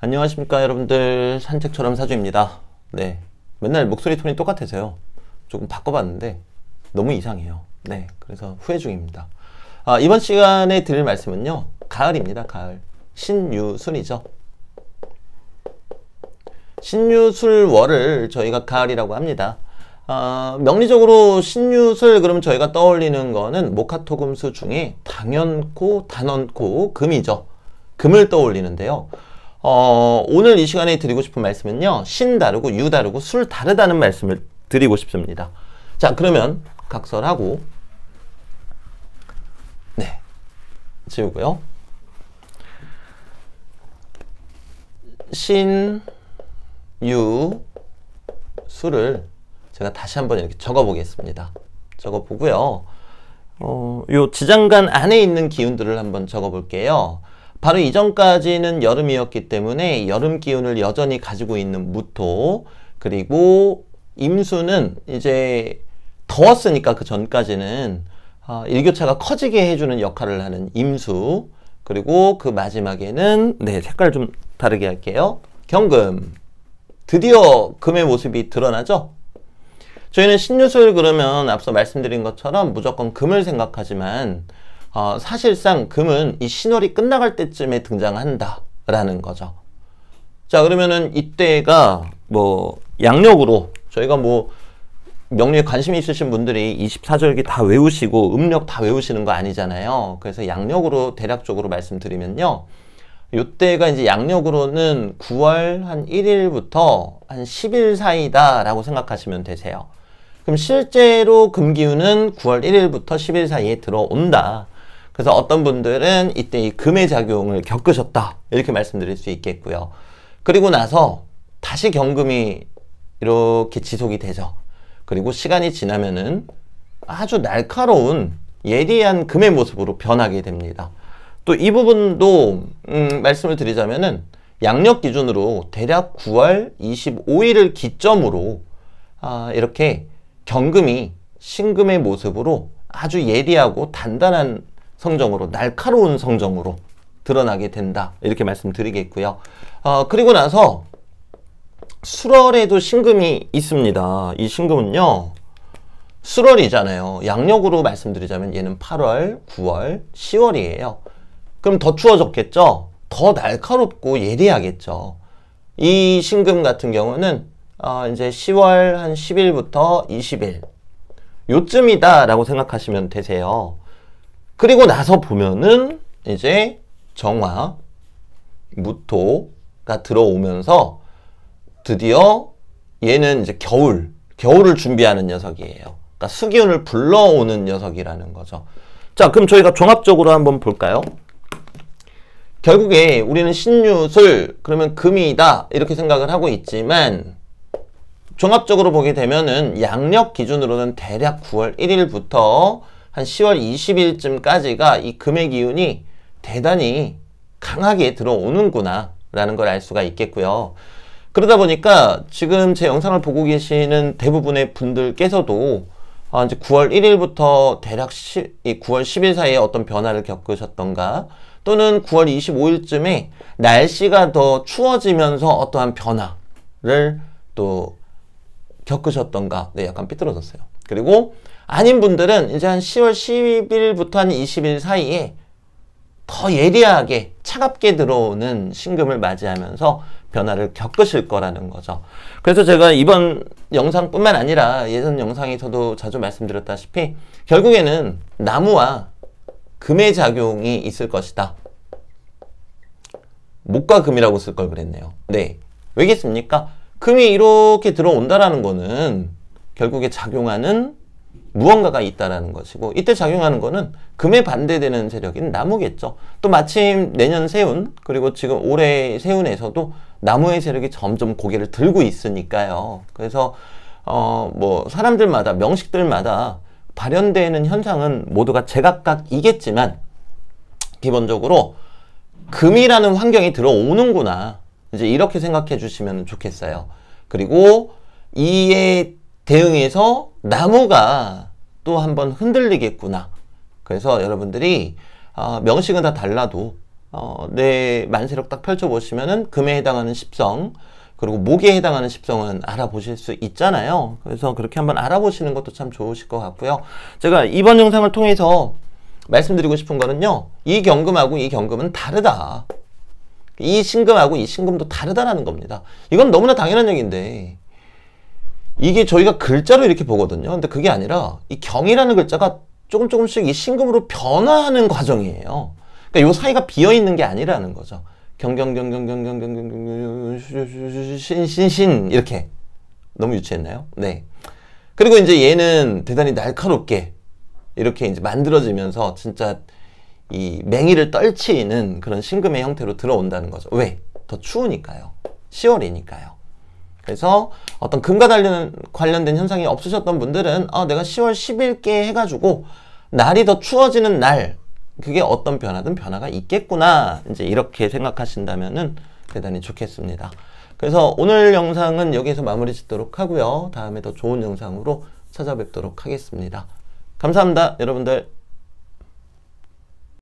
안녕하십니까 여러분들 산책처럼 사주입니다 네 맨날 목소리 톤이 똑같아서요 조금 바꿔봤는데 너무 이상해요 네 그래서 후회 중입니다 아, 이번 시간에 드릴 말씀은요 가을입니다 가을 신유순이죠 신유술월을 저희가 가을이라고 합니다 어, 명리적으로 신유술 그러면 저희가 떠올리는 거는 목화토금수 중에 당연코 단언코 금이죠. 금을 떠올리는데요. 어, 오늘 이 시간에 드리고 싶은 말씀은요. 신 다르고 유 다르고 술 다르다는 말씀을 드리고 싶습니다. 자, 그러면 각설하고 네. 지우고요. 신, 유, 수를 제가 다시 한번 이렇게 적어보겠습니다. 적어보고요. 어, 요 지장간 안에 있는 기운들을 한번 적어볼게요. 바로 이전까지는 여름이었기 때문에 여름 기운을 여전히 가지고 있는 무토 그리고 임수는 이제 더웠으니까 그 전까지는 어, 일교차가 커지게 해주는 역할을 하는 임수 그리고 그 마지막에는 네 색깔 좀 다르게 할게요 경금 드디어 금의 모습이 드러나죠 저희는 신유술 그러면 앞서 말씀드린 것처럼 무조건 금을 생각하지만 어, 사실상 금은 이 신월이 끝나갈 때쯤에 등장한다라는 거죠. 자 그러면은 이때가 뭐 양력으로 저희가 뭐 명리에 관심이 있으신 분들이 24절기 다 외우시고 음력 다 외우시는 거 아니잖아요. 그래서 양력으로 대략적으로 말씀드리면요. 요때가 이제 양력으로는 9월 한 1일부터 한 10일 사이다라고 생각하시면 되세요. 그럼 실제로 금기운은 9월 1일부터 10일 사이에 들어온다. 그래서 어떤 분들은 이때 이 금의 작용을 겪으셨다 이렇게 말씀드릴 수 있겠고요. 그리고 나서 다시 경금이 이렇게 지속이 되죠. 그리고 시간이 지나면은 아주 날카로운 예리한 금의 모습으로 변하게 됩니다. 또 이 부분도 음, 말씀을 드리자면은 양력 기준으로 대략 9월 25일을 기점으로 아, 이렇게 경금이 신금의 모습으로 아주 예리하고 단단한 성정으로 날카로운 성정으로 드러나게 된다 이렇게 말씀드리겠고요. 어, 그리고 나서 수월에도 신금이 있습니다. 이 신금은요. 수월이잖아요. 양력으로 말씀드리자면 얘는 8월, 9월, 10월이에요. 그럼 더 추워졌겠죠? 더 날카롭고 예리하겠죠. 이 신금 같은 경우는 어, 이제 10월 한 10일부터 20일 요쯤이다 라고 생각하시면 되세요. 그리고 나서 보면은 이제 정화, 무토가 들어오면서 드디어 얘는 이제 겨울, 겨울을 준비하는 녀석이에요. 그러니까 수기운을 불러오는 녀석이라는 거죠. 자, 그럼 저희가 종합적으로 한번 볼까요? 결국에 우리는 신유술, 그러면 금이다 이렇게 생각을 하고 있지만 종합적으로 보게 되면은 양력 기준으로는 대략 9월 1일부터 한 10월 20일쯤까지가 이 금의 기운이 대단히 강하게 들어오는구나 라는 걸 알 수가 있겠고요. 그러다 보니까 지금 제 영상을 보고 계시는 대부분의 분들께서도 아, 이제 9월 1일부터 대략 10, 9월 10일 사이에 어떤 변화를 겪으셨던가 또는 9월 25일쯤에 날씨가 더 추워지면서 어떠한 변화를 또 겪으셨던가 네, 약간 삐뚤어졌어요. 그리고 아닌 분들은 이제 한 10월 10일부터 한 20일 사이에 더 예리하게 차갑게 들어오는 신금을 맞이하면서 변화를 겪으실 거라는 거죠. 그래서 제가 이번 영상뿐만 아니라 예전 영상에서도 자주 말씀드렸다시피 결국에는 나무와 금의 작용이 있을 것이다. 목과 금이라고 쓸 걸 그랬네요. 네. 왜겠습니까? 금이 이렇게 들어온다라는 거는 결국에 작용하는 무언가가 있다라는 것이고 이때 작용하는 거는 금에 반대되는 세력인 나무겠죠. 또 마침 내년 세운 그리고 지금 올해 세운에서도 나무의 세력이 점점 고개를 들고 있으니까요. 그래서 어뭐 사람들마다 명식들마다 발현되는 현상은 모두가 제각각이겠지만 기본적으로 금이라는 환경이 들어오는구나 이제 이렇게 생각해 주시면 좋겠어요. 그리고 이에 대응해서 나무가 또 한번 흔들리겠구나. 그래서 여러분들이 어, 명식은 다 달라도 어, 내 만세력 딱 펼쳐보시면은 금에 해당하는 십성 그리고 목에 해당하는 십성은 알아보실 수 있잖아요. 그래서 그렇게 한번 알아보시는 것도 참 좋으실 것 같고요. 제가 이번 영상을 통해서 말씀드리고 싶은 거는요. 이 경금하고 이 경금은 다르다. 이 신금하고 이 신금도 다르다라는 겁니다. 이건 너무나 당연한 얘기인데 이게 저희가 글자로 이렇게 보거든요. 근데 그게 아니라 이 경이라는 글자가 조금 조금씩 이 신금으로 변화하는 과정이에요. 그러니까 요 사이가 비어 있는 게 아니라는 거죠. 경경경경경경경경신신신 경 이렇게 너무 유치했나요? 네. 그리고 이제 얘는 대단히 날카롭게 이렇게 이제 만들어지면서 진짜 이 맹이를 떨치는 그런 신금의 형태로 들어온다는 거죠. 왜? 더 추우니까요. 10월이니까요. 그래서 어떤 금과 관련, 관련된 현상이 없으셨던 분들은 아, 내가 10월 10일께 해가지고 날이 더 추워지는 날 그게 어떤 변화든 변화가 있겠구나 이제 이렇게 생각하신다면은 대단히 좋겠습니다. 그래서 오늘 영상은 여기에서 마무리 짓도록 하고요. 다음에 더 좋은 영상으로 찾아뵙도록 하겠습니다. 감사합니다. 여러분들